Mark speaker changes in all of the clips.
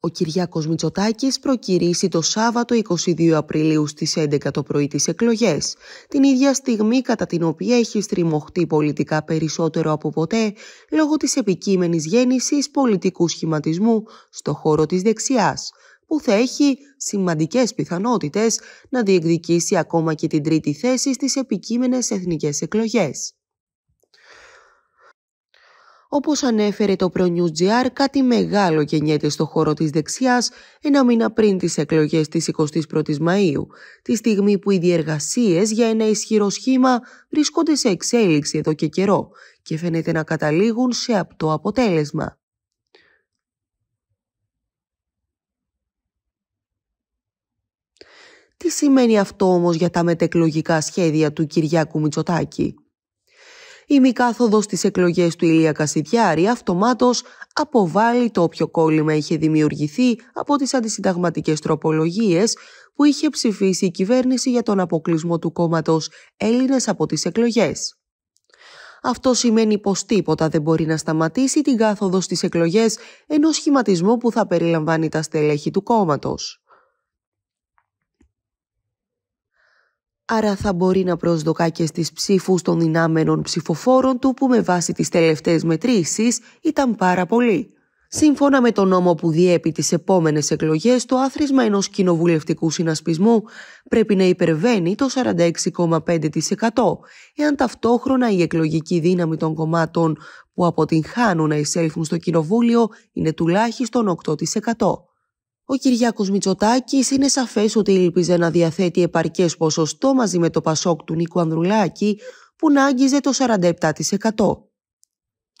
Speaker 1: Ο Κυριάκος Μητσοτάκης προκυρήσει το Σάββατο 22 Απριλίου στις 11 το πρωί τις εκλογές, την ίδια στιγμή κατά την οποία έχει στριμωχτεί πολιτικά περισσότερο από ποτέ λόγω της επικείμενης γέννησης πολιτικού σχηματισμού στο χώρο της δεξιάς, που θα έχει σημαντικές πιθανότητες να διεκδικήσει ακόμα και την τρίτη θέση στις επικείμενες εθνικές εκλογές. Όπως ανέφερε το ProNewsGR, κάτι μεγάλο γεννιέται στο χώρο της δεξιάς ένα μήνα πριν τις εκλογές της 21 η Μαου. τη στιγμή που οι διεργασίες για ένα ισχυρό σχήμα βρίσκονται σε εξέλιξη εδώ και καιρό και φαίνεται να καταλήγουν σε απτό αποτέλεσμα. Τι σημαίνει αυτό όμως για τα μετεκλογικά σχέδια του Κυριάκου Μητσοτάκη η μη κάθοδο στις εκλογές του Ηλία Κασιδιάρη αυτομάτως αποβάλλει το όποιο κόλλημα είχε δημιουργηθεί από τις αντισυνταγματικές τροπολογίες που είχε ψηφίσει η κυβέρνηση για τον αποκλεισμό του κόμματος Έλληνες από τις εκλογές. Αυτό σημαίνει πως τίποτα δεν μπορεί να σταματήσει την κάθοδος στις εκλογές ενός σχηματισμού που θα περιλαμβάνει τα στελέχη του κόμματος. άρα θα μπορεί να προσδοκά και στις ψήφους των δυνάμενων ψηφοφόρων του που με βάση τις τελευταίες μετρήσεις ήταν πάρα πολύ. Σύμφωνα με τον νόμο που διέπει τις επόμενες εκλογές, το άθροισμα ενός κοινοβουλευτικού συνασπισμού πρέπει να υπερβαίνει το 46,5% εάν ταυτόχρονα η εκλογική δύναμη των κομμάτων που αποτυγχάνουν να εισέλθουν στο κοινοβούλιο είναι τουλάχιστον 8%. Ο Κυριάκος Μητσοτάκης είναι σαφές ότι ήλπιζε να διαθέτει επαρκές ποσοστό μαζί με το πασόκ του Νίκου Ανδρουλάκη που να άγγιζε το 47%.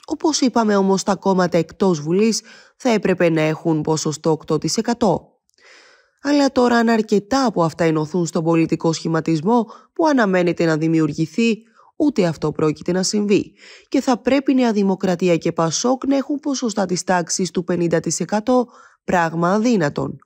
Speaker 1: Όπως είπαμε όμως τα κόμματα εκτός Βουλής θα έπρεπε να έχουν ποσοστό 8%. Αλλά τώρα αν αρκετά από αυτά ενωθούν στον πολιτικό σχηματισμό που αναμένεται να δημιουργηθεί, ούτε αυτό πρόκειται να συμβεί και θα πρέπει Νέα Δημοκρατία και Πασόκ να έχουν ποσοστά της τάξης του 50% Πράγμα αδύνατον.